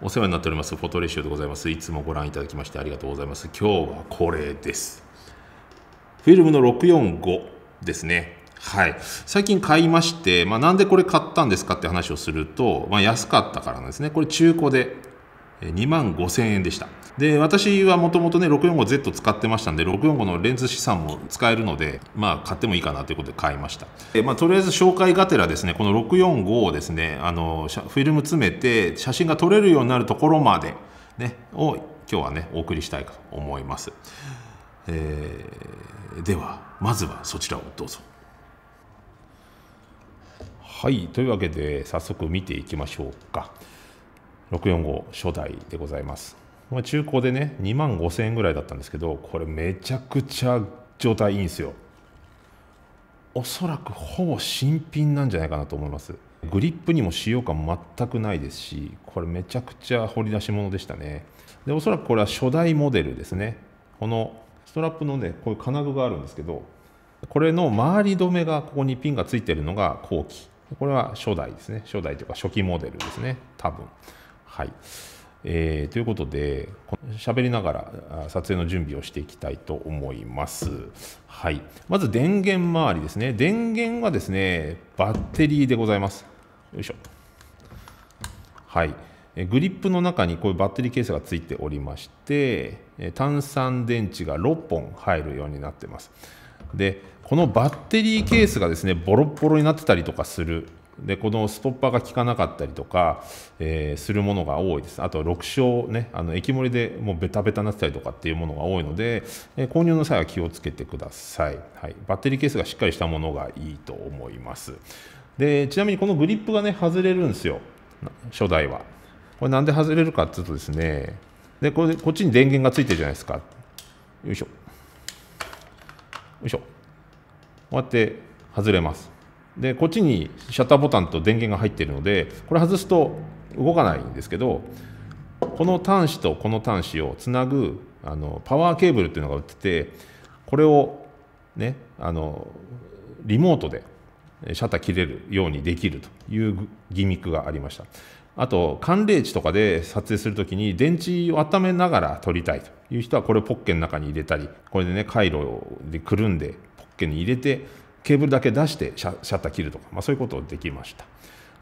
お世話になっておりますフォトレシオでございますいつもご覧いただきましてありがとうございます今日はこれですフィルムの645ですねはい、最近買いまして、まあ、なんでこれ買ったんですかって話をすると、まあ、安かったからなんですねこれ中古で2万5千円でした。で、私はもともとね、645Z 使ってましたんで、645のレンズ資産も使えるので、まあ、買ってもいいかなということで買いました。えまあ、とりあえず紹介がてらですね、この645をですね、あの、フィルム詰めて、写真が撮れるようになるところまで、ね、を今日はね、お送りしたいと思います。えー、では、まずはそちらをどうぞ。はい、というわけで、早速見ていきましょうか。645初代でございます、ま中古でね2万5000円ぐらいだったんですけどこれめちゃくちゃ状態いいんですよおそらくほぼ新品なんじゃないかなと思いますグリップにも使用感全くないですしこれめちゃくちゃ掘り出し物でしたねでおそらくこれは初代モデルですねこのストラップのねこういう金具があるんですけどこれの周り止めがここにピンがついてるのが後期これは初代ですね初代というか初期モデルですね多分はいえー、ということで喋りながら撮影の準備をしていきたいと思います、はい、まず電源周りですね電源はですねバッテリーでございますよいしょはいグリップの中にこういうバッテリーケースがついておりまして炭酸電池が6本入るようになってますでこのバッテリーケースがですねボロボロになってたりとかするでこのストッパーが効かなかったりとか、えー、するものが多いですあと6症ねあの液盛りでもうベタベタになってたりとかっていうものが多いので、えー、購入の際は気をつけてください、はい、バッテリーケースがしっかりしたものがいいと思いますでちなみにこのグリップがね外れるんですよ初代はこれなんで外れるかっていうとですねでこれこっちに電源がついてるじゃないですかよいしょよいしょこうやって外れますでこっちにシャッターボタンと電源が入っているのでこれ外すと動かないんですけどこの端子とこの端子をつなぐあのパワーケーブルっていうのが売っててこれをねあのリモートでシャッター切れるようにできるというギミックがありましたあと寒冷地とかで撮影するときに電池を温めながら撮りたいという人はこれをポッケの中に入れたりこれでね回路でくるんでポッケに入れてケーブルだけ出してシャッター切るとか、まあ、そういうことできました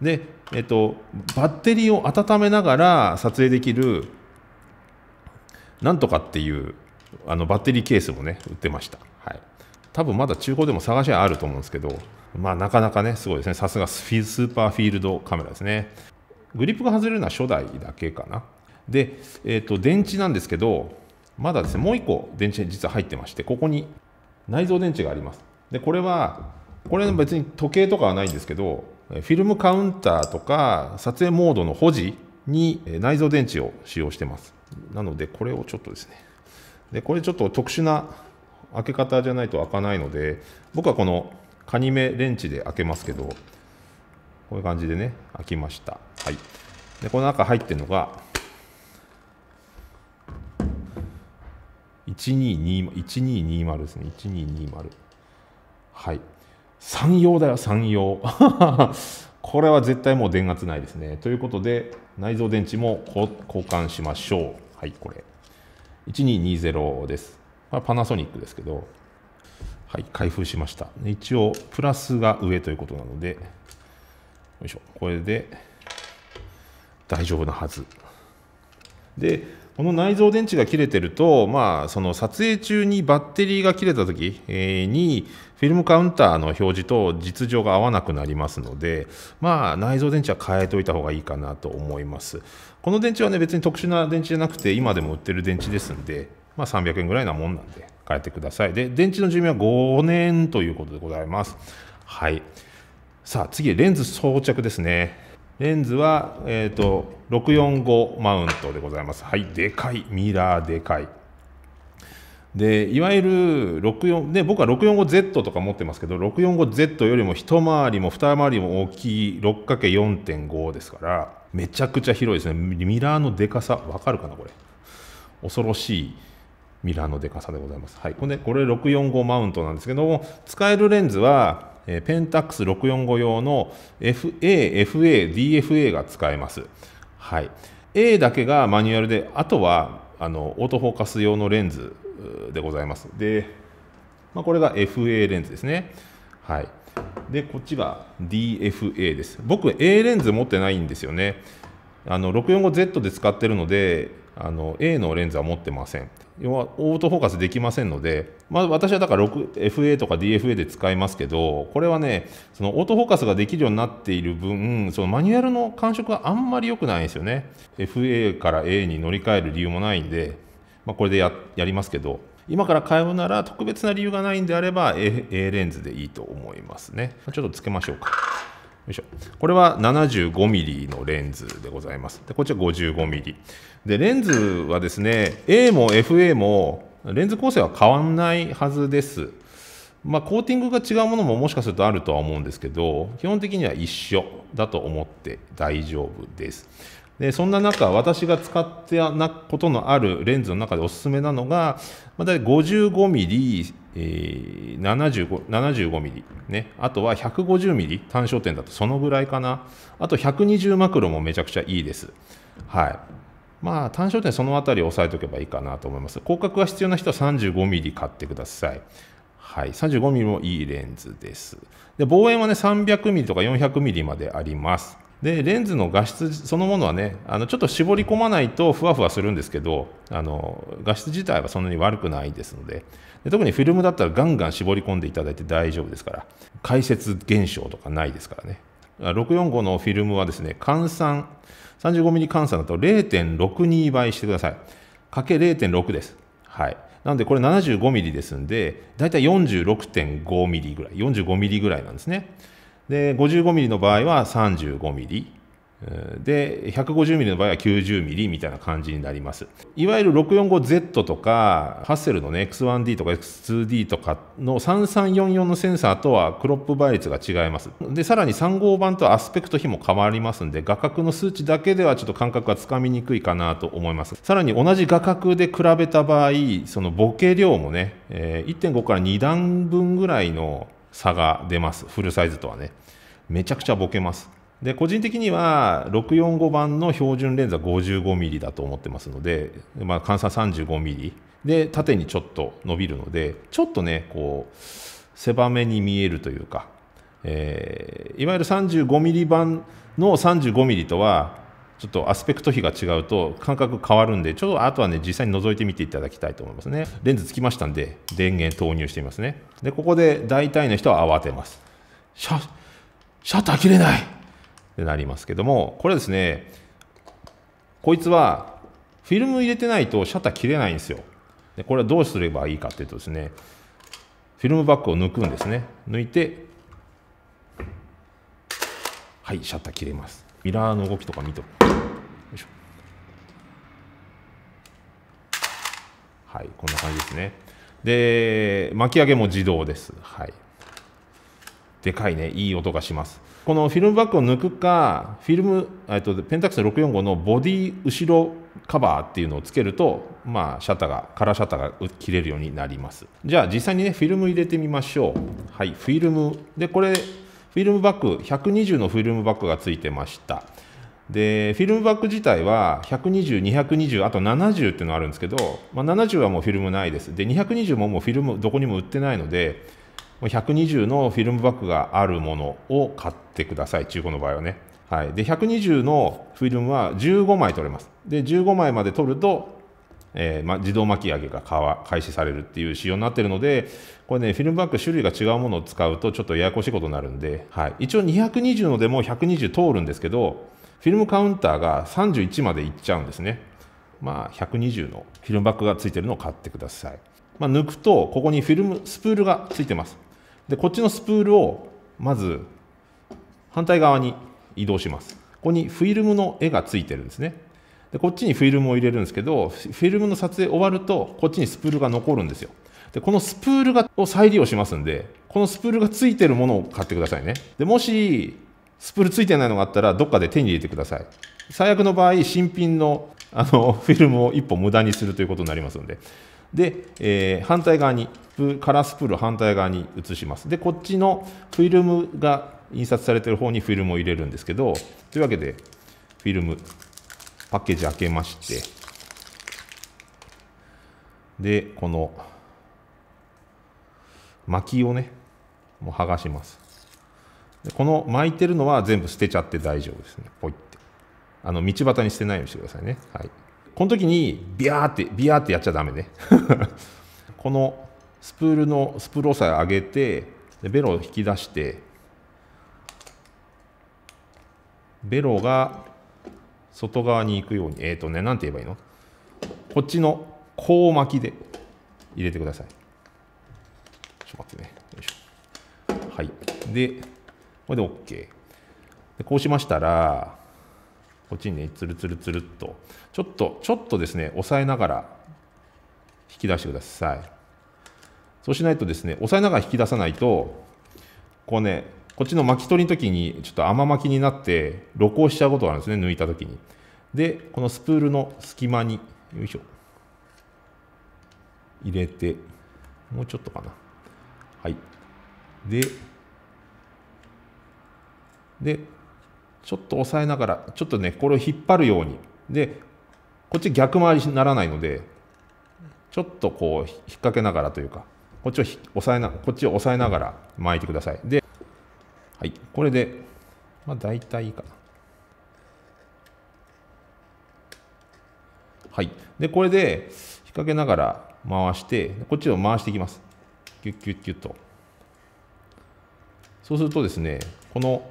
で、えっと、バッテリーを温めながら撮影できるなんとかっていうあのバッテリーケースもね売ってました、はい、多分まだ中古でも探しはあると思うんですけど、まあ、なかなかねすごいですねさすがスーパーフィールドカメラですねグリップが外れるのは初代だけかなで、えっと電池なんですけどまだですねもう1個電池実は入ってましてここに内蔵電池がありますでこれはこれ別に時計とかはないんですけどフィルムカウンターとか撮影モードの保持に内蔵電池を使用してますなのでこれをちょっとですねでこれちょっと特殊な開け方じゃないと開かないので僕はこのカニ目レンチで開けますけどこういう感じでね開きましたはいでこの中入ってるのが1220ですね1220はい山陽だよ山陽 これは絶対もう電圧ないですねということで内蔵電池も交換しましょうはいこれ1220ですこれパナソニックですけどはい開封しました一応プラスが上ということなのでよいしょこれで大丈夫なはずでこの内蔵電池が切れてると、まあ、その撮影中にバッテリーが切れた時に、フィルムカウンターの表示と実情が合わなくなりますので、まあ、内蔵電池は変えておいた方がいいかなと思います。この電池はね、別に特殊な電池じゃなくて、今でも売ってる電池ですんで、まあ、300円ぐらいなもんなんで、変えてください。で、電池の寿命は5年ということでございます。はい。さあ、次、レンズ装着ですね。レンズは、えーと、645マウントでございます。はい、でかい、ミラーでかい。で、いわゆる64、で、僕は 645Z とか持ってますけど、645Z よりも一回りも二回りも大きい 6×4.5 ですから、めちゃくちゃ広いですね。ミラーのでかさ、わかるかな、これ。恐ろしいミラーのでかさでございます。はい、これ、これ645マウントなんですけども、使えるレンズは、えペンタックス645用の FA、FA、DFA が使えます。はい、A だけがマニュアルで、あとはあのオートフォーカス用のレンズでございます。で、まあ、これが FA レンズですね。はい、で、こっちが DFA です。僕、A レンズ持ってないんですよね。645Z で使ってるのであの、A のレンズは持ってません。要はオートフォーカスできませんので、まあ、私はだから6 FA とか DFA で使いますけどこれはねそのオートフォーカスができるようになっている分そのマニュアルの感触があんまり良くないんですよね FA から A に乗り換える理由もないんで、まあ、これでやりますけど今から買うなら特別な理由がないんであれば A, A レンズでいいと思いますねちょっとつけましょうかいしょこれは 75mm のレンズでございますでこっちは 55mm でレンズはですね A も FA もレンズ構成は変わんないはずですまあ、コーティングが違うものももしかするとあるとは思うんですけど基本的には一緒だと思って大丈夫です。でそんな中私が使ってなことのあるレンズの中でおすすめなのが、まあ、大体 55mm、えー、75, ミリ。m m ね、あとは 150mm 単焦点だとそのぐらいかなあと120マクロもめちゃくちゃいいです。はいまあ、単焦点そのあたりを押さえておけばいいかなと思います。広角が必要な人は 35mm 買ってください。はい、35mm もいいレンズです。で望遠はね 300mm とか 400mm まであります。でレンズの画質そのものはねあのちょっと絞り込まないとふわふわするんですけどあの画質自体はそんなに悪くないですのでで特にフィルムだったらガンガン絞り込んでいただいて大丈夫ですから解説現象とかないですからね645のフィルムはですね換算 35mm 換算だと0.62倍してくださいかけ0.6ですはいなのでこれ 75mm ですんでだいたい 46.5mm ぐらい 45mm ぐらいなんですねで 55mm の場合は 35mm で 150mm の場合は 90mm みたいな感じになりますいわゆる 645Z とかハッセルの、ね、X1D とか X2D とかの3344のセンサーとはクロップ倍率が違いますでさらに3号番とアスペクト比も変わりますんで画角の数値だけではちょっと感覚がつかみにくいかなと思いますさらに同じ画角で比べた場合そのボケ量もね、え1.5から2段分ぐらいの差が出ます、フルサイズとはね。めちゃくちゃボケます。で個人的には645番の標準レンズは 55mm だと思ってますので、まあ、換算 35mm で縦にちょっと伸びるのでちょっとねこう狭めに見えるというか、えー、いわゆる 35mm 版の 35mm とはちょっとアスペクト比が違うと感覚変わるんで、ちょっとあとはね、実際に覗いてみていただきたいと思いますね。レンズつきましたんで、電源投入してみますね。で、ここで大体の人は慌てます。シャシャッター切れないってなりますけども、これですね、こいつはフィルム入れてないとシャッター切れないんですよ。でこれはどうすればいいかっていうとですね、フィルムバッグを抜くんですね。抜いて、はい、シャッター切れます。ミラーの動きとか見とはいこんな感じですねで巻き上げも自動ですはいでかいねいい音がしますこのフィルムバッグを抜くかフィルムとペンタックス645のボディ後ろカバーっていうのをつけるとまあシャッターがカラーシャッターが切れるようになりますじゃあ実際にねフィルム入れてみましょうはいフィルムでこれフィルムバッグ120のフィルムバッグがついてましたでフィルムバッグ自体は120220あと70っていうのがあるんですけど、まあ、70はもうフィルムないですで220ももうフィルムどこにも売ってないので120のフィルムバッグがあるものを買ってください中古の場合はね、はい、で120のフィルムは15枚取れますで15枚まで取るとえーま、自動巻き上げが開始されるっていう仕様になってるのでこれねフィルムバッグ種類が違うものを使うとちょっとややこしいことになるんで、はい、一応220のでも120通るんですけどフィルムカウンターが31までいっちゃうんですねまあ120のフィルムバッグがついてるのを買ってください、まあ、抜くとここにフィルムスプールがついてますでこっちのスプールをまず反対側に移動しますここにフィルムの絵がついてるんですねでこっちにフィルムを入れるんですけどフィルムの撮影終わるとこっちにスプールが残るんですよでこのスプールがを再利用しますんでこのスプールがついてるものを買ってくださいねでもしスプールついてないのがあったらどっかで手に入れてください最悪の場合新品のあのフィルムを1本無駄にするということになりますのでで、えー、反対側にカラースプールを反対側に移しますでこっちのフィルムが印刷されてる方にフィルムを入れるんですけどというわけでフィルムパッケージ開けまして、で、この、巻きをね、もう剥がします。この巻いてるのは全部捨てちゃって大丈夫ですね。ポイって。あの、道端に捨てないようにしてくださいね。はい。この時に、ビャーって、ビャーってやっちゃダメね。このスプールの、スプローさえ上げて、でベロを引き出して、ベロが外側に行くようにえっ、ー、とね何て言えばいいのこっちのこう巻きで入れてくださいちょっと待ってねよいしょはいでこれで OK でこうしましたらこっちにねつるつるつるっとちょっとちょっとですね押さえながら引き出してくださいそうしないとですね押さえながら引き出さないとこうねこっちの巻き取りの時にちょっと甘巻きになって露光しちゃうことがあるんですね抜いた時にでこのスプールの隙間によいしょ入れてもうちょっとかなはいででちょっと押さえながらちょっとねこれを引っ張るようにでこっち逆回りにならないのでちょっとこう引っ掛けながらというかこっちを押さえなこっちを押さえながら巻いてくださいではい、これで、まあ、大体いいかな。はい、でこれで引っ掛けながら回してこっちを回していきますキュッキュッキュッとそうするとですねこの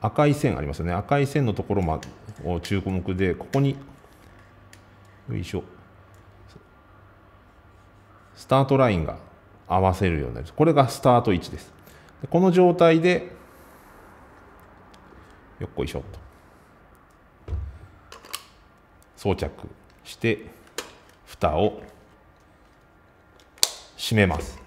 赤い線ありますよね赤い線のところを中古目でここによいしょスタートラインが合わせるようになりますこれがスタート位置ですこの状態でよっこいしょと装着して蓋を閉めます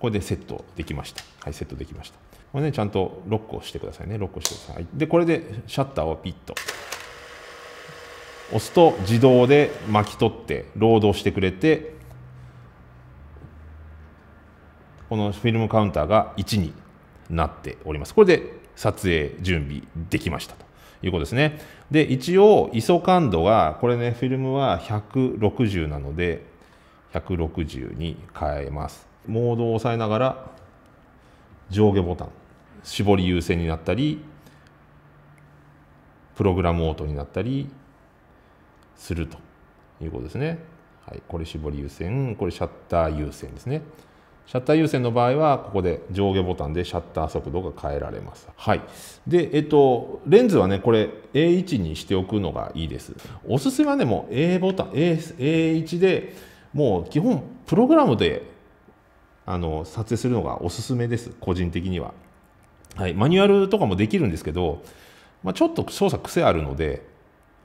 これでセットできましたはいセットできましたこれねちゃんとロックをしてくださいねロックしてくださいでこれでシャッターをピッと押すと自動で巻き取ってロードしてくれてこのフィルムカウンターが1になっておりますこれで撮影準備できましたということですね。で、一応 ISO 感度が、これね、フィルムは160なので、160に変えます。モードを押さえながら上下ボタン、絞り優先になったり、プログラムオートになったりするということですね。はい、これ絞り優先、これシャッター優先ですね。シャッター優先の場合はここで上下ボタンでシャッター速度が変えられます。はい、で、えっと、レンズはねこれ A1 にしておくのがいいです。おすすめはねもう A ボタン A A1 でもう基本プログラムであの撮影するのがおすすめです個人的には。はい、マニュアルとかもできるんですけど、まあ、ちょっと操作癖あるので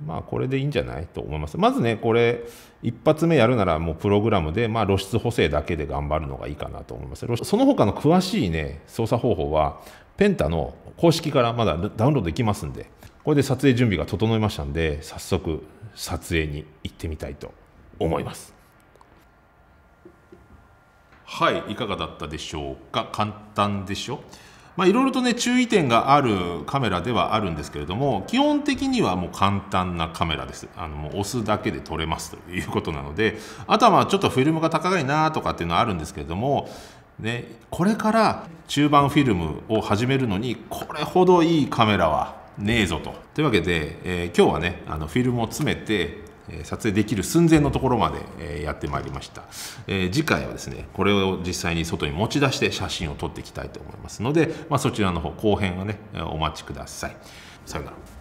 まあこれでいいんじゃないと思います。まずね、これ、一発目やるならもうプログラムで、まあ露出補正だけで頑張るのがいいかなと思います。その他の詳しいね、操作方法は、ペンタの公式からまだダウンロードできますんで、これで撮影準備が整いましたんで、早速撮影に行ってみたいと思います。はい、いかがだったでしょうか簡単でしょまあ、いろいろとね注意点があるカメラではあるんですけれども基本的にはもう簡単なカメラですあのもう押すだけで撮れますということなのであとはまあちょっとフィルムが高いなとかっていうのはあるんですけれどもね、これから中盤フィルムを始めるのにこれほどいいカメラはねえぞと。というわけで、えー、今日はねあのフィルムを詰めて撮影できる寸前のところまでやってまいりました、えー、次回はですねこれを実際に外に持ち出して写真を撮っていきたいと思いますので、まあ、そちらの方後編はねお待ちくださいさよなら